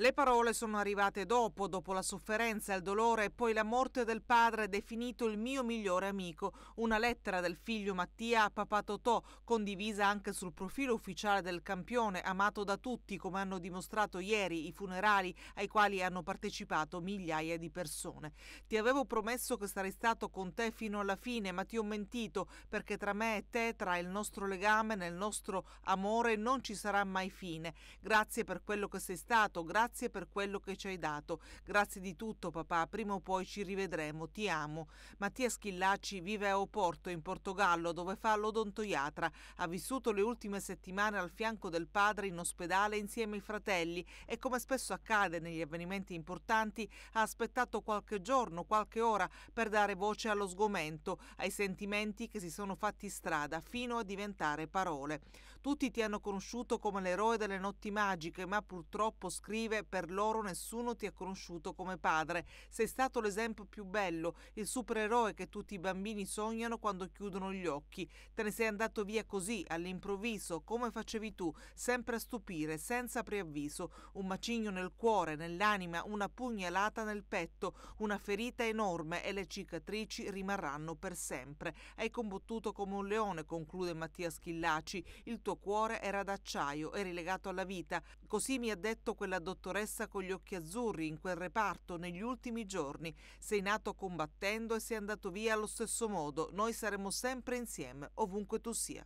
Le parole sono arrivate dopo, dopo la sofferenza, il dolore e poi la morte del padre definito il mio migliore amico, una lettera del figlio Mattia a papà Totò, condivisa anche sul profilo ufficiale del campione, amato da tutti come hanno dimostrato ieri i funerali ai quali hanno partecipato migliaia di persone. Ti avevo promesso che sarei stato con te fino alla fine, ma ti ho mentito perché tra me e te, tra il nostro legame, nel nostro amore non ci sarà mai fine. Grazie per quello che sei stato, grazie grazie per quello che ci hai dato, grazie di tutto papà, prima o poi ci rivedremo, ti amo. Mattia Schillacci vive a Oporto, in Portogallo, dove fa l'odontoiatra. Ha vissuto le ultime settimane al fianco del padre in ospedale insieme ai fratelli e come spesso accade negli avvenimenti importanti ha aspettato qualche giorno, qualche ora per dare voce allo sgomento, ai sentimenti che si sono fatti strada fino a diventare parole. Tutti ti hanno conosciuto come l'eroe delle notti magiche, ma purtroppo scrive perché per loro nessuno ti ha conosciuto come padre. Sei stato l'esempio più bello, il supereroe che tutti i bambini sognano quando chiudono gli occhi. Te ne sei andato via così, all'improvviso, come facevi tu, sempre a stupire, senza preavviso. Un macigno nel cuore, nell'anima, una pugnalata nel petto, una ferita enorme e le cicatrici rimarranno per sempre. Hai combattuto come un leone, conclude Mattia Schillaci. Il tuo cuore era d'acciaio, eri legato alla vita. Così mi ha detto quella dottoressa con gli occhi azzurri in quel reparto negli ultimi giorni. Sei nato combattendo e sei andato via allo stesso modo. Noi saremo sempre insieme, ovunque tu sia.